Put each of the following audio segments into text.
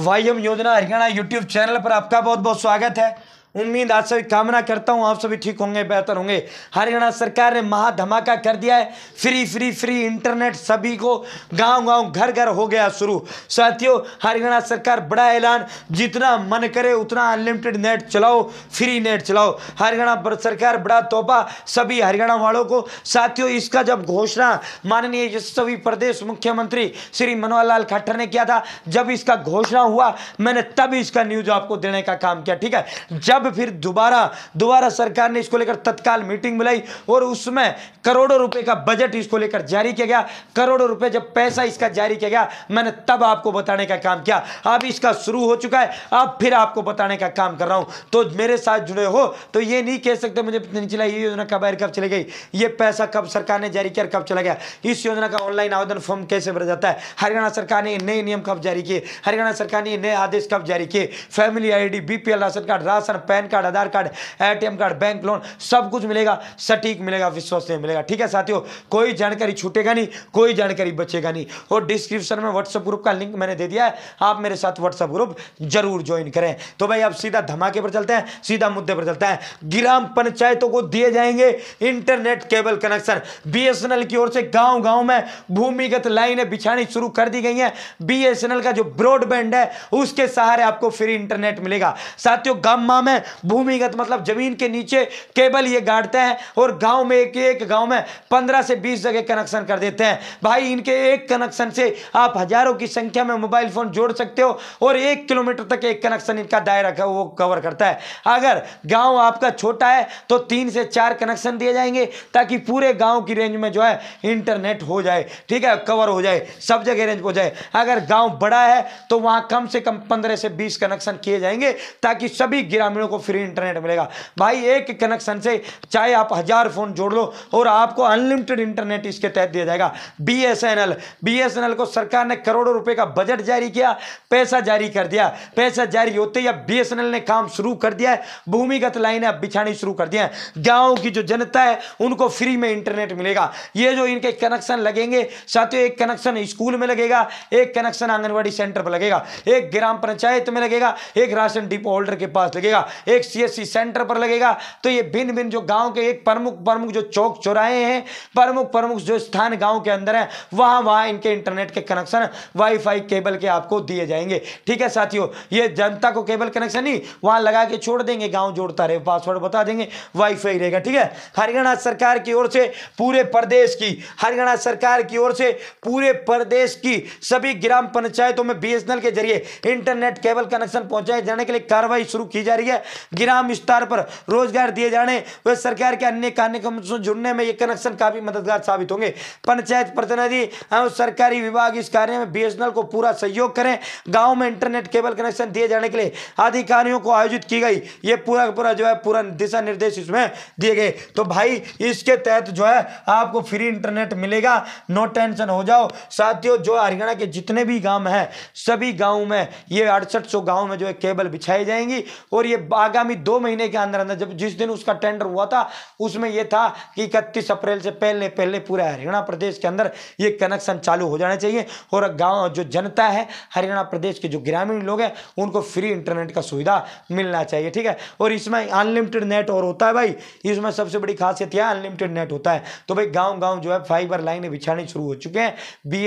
Y M योजना Haryana YouTube channel पर आपका बहुत बहुत स्वागत है उम्मीद आज सभी कामना करता हूँ आप सभी ठीक होंगे बेहतर होंगे हरियाणा सरकार ने महा धमाका कर दिया है फ्री फ्री फ्री इंटरनेट सभी को गांव गांव घर घर हो गया शुरू साथियों हरियाणा सरकार बड़ा ऐलान जितना मन करे उतना अनलिमिटेड नेट चलाओ फ्री नेट चलाओ हरियाणा सरकार बड़ा तोहफा सभी हरियाणा वालों को साथियों इसका जब घोषणा माननीय यशस्वी प्रदेश मुख्यमंत्री श्री मनोहर लाल खट्टर ने किया था जब इसका घोषणा हुआ मैंने तब इसका न्यूज आपको देने का काम किया ठीक है जब तब फिर दोबारा दोबारा सरकार ने इसको लेकर तत्काल मीटिंग बुलाई और उसमें करोड़ों रुपए का बजट इसको लेकर जारी किया गया करोड़ों रुपए जब पैसा इसका जारी किया गया मैंने तब आपको बताने का काम किया अब इसका शुरू हो चुका है अब फिर आपको बताने का काम कर रहा हूं तो मेरे साथ जुड़े हो तो ये नहीं कह सकते मुझे पता नहीं चला ये योजना कब आयर कब चली गई ये पैसा कब सरकार ने जारी किया कब चला गया इस योजना का ऑनलाइन आवेदन फॉर्म कैसे भरा जाता है हरियाणा सरकार ने नए नियम कब जारी किए हरियाणा सरकार ने नए आदेश कब जारी किए फैमिली आई डी बी राशन कार्ड राशन pan card Aadhaar card ATM card bank loan सब कुछ मिलेगा सटीक मिलेगा विश्वसनीय मिलेगा ठीक है साथियों कोई जानकारी छूटेगा नहीं कोई जानकारी बचेगा नहीं और डिस्क्रिप्शन में व्हाट्सअप ग्रुप का लिंक मैंने दे दिया है आप मेरे साथ व्हाट्सअप ग्रुप जरूर ज्वाइन करें तो भाई आप सीधा धमाके पर चलते हैं सीधा मुद्दे पर चलते हैं ग्राम पंचायतों को दिए जाएंगे इंटरनेट केबल कनेक्शन बीएसएनएल की ओर से गांव गांव में भूमिगत लाइनें बिछानी शुरू कर दी गई हैं बीएसएनएल का जो ब्रॉडबैंड है उसके सहारे आपको फ्री इंटरनेट मिलेगा साथियों गांव में भूमिगत मतलब जमीन के नीचे केबल ये गाड़ते हैं और गांव में एक एक गांव में पंद्रह से बीस जगह कनेक्शन कर देते हैं भाई इनके एक कनेक्शन से आप हजारों की संख्या में मोबाइल फोन जोड़ सकते हो और एक किलोमीटर तक एक कनेक्शन इनका दायरा वो कवर करता है अगर गाँव आपका छोटा है तो तीन से चार कनेक्शन दिए जाएंगे ताकि पूरे गाँव की रेंज में जो है इंटरनेट हो जाए ठीक है कवर हो जाए सब जगह रेंज हो जाए अगर गाँव बड़ा है तो वहाँ कम से कम पंद्रह से बीस कनेक्शन किए जाएंगे ताकि सभी ग्रामीणों को को फ्री इंटरनेट मिलेगा भाई एक कनेक्शन से चाहे आप हज़ार फ़ोन जोड़ लो और आपको अनलिमिटेड इंटरनेट इसके तहत दिया जाएगा B S N L B S N L को सरकार ने करोड़ों रुपए का बजट जारी किया पैसा जारी कर दिया पैसा जारी होते ही अब बी एस एन एल ने काम शुरू कर दिया है भूमिगत लाइने अब बिछानी शुरू कर दिया है गाँव की जो जनता है उनको फ्री में इंटरनेट मिलेगा ये जो इनके कनेक्शन लगेंगे साथियों एक कनेक्शन स्कूल में लगेगा एक कनेक्शन आंगनबाड़ी सेंटर पर लगेगा एक ग्राम पंचायत में लगेगा एक राशन डिपो होल्डर के पास लगेगा एक सीएससी सेंटर पर लगेगा तो ये भिन्न भिन्न जो गांव के एक प्रमुख प्रमुख जो चौक चौराहे हैं प्रमुख प्रमुख जो स्थान गांव के अंदर हैं वहाँ वहाँ इनके इंटरनेट के कनेक्शन वाईफाई केबल के आपको दिए जाएंगे ठीक है साथियों ये जनता को केबल कनेक्शन नहीं वहाँ लगा के छोड़ देंगे गाँव जोड़ता रहे पासवर्ड बता देंगे वाईफाई रहेगा ठीक है हरियाणा सरकार की ओर से पूरे प्रदेश की हरियाणा सरकार की ओर से पूरे प्रदेश की सभी ग्राम पंचायतों में बीएसएनएल के जरिए इंटरनेट केबल कनेक्शन पहुंचाए जाने के लिए कार्रवाई शुरू की जा रही है ग्राम स्तर पर रोजगार दिए जाने व सरकार के अन्य कार्यक्रम से जुड़ने में ये कनेक्शन काफी मददगार साबित होंगे पंचायत प्रतिनिधि एवं हाँ, सरकारी विभाग इस कार्य में बी को पूरा सहयोग करें गाँव में इंटरनेट केबल कनेक्शन दिए जाने के लिए अधिकारियों को आयोजित की गई ये पूरा पूरा जो है पूरा दिशा निर्देश इसमें दिए गए तो भाई इसके तहत जो है आपको फ्री इंटरनेट मिलेगा नो टेंशन हो जाओ साथियों जो हरियाणा के जितने भी गांव हैं सभी गाँव में ये अड़सठ सौ गाँव में जो है केबल बिछाई जाएंगी और ये आगामी दो महीने के अंदर अंदर जब जिस दिन उसका टेंडर हुआ था उसमें यह था कि इकतीस अप्रैल से पहले पहले पूरा हरियाणा प्रदेश के अंदर ये कनेक्शन चालू हो जाना चाहिए और गाँव जो जनता है हरियाणा प्रदेश के जो ग्रामीण लोग हैं उनको फ्री इंटरनेट का सुविधा मिलना चाहिए ठीक है और इसमें अनलिमिटेड नेट और होता है भाई इसमें सबसे बड़ी खासियत यह अनलिमिटेड नेट होता है तो भाई गाँव गाँव जो है फाइबर लाइने बिछाने शुरू हो चुके हैं बी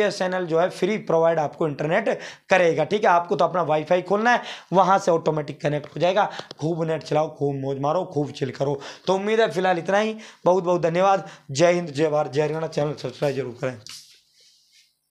जो है फ्री प्रोवाइड आपको इंटरनेट करेगा ठीक है आपको तो अपना वाईफाई खोलना है वहां से ऑटोमेटिक कनेक्ट हो जाएगा खूब नेट चलाओ खूब मौज मारो खूब चिल करो तो उम्मीद है फिलहाल इतना ही बहुत बहुत धन्यवाद जय हिंद जय भारत जय हरियाणा चैनल सब्सक्राइब जरूर करें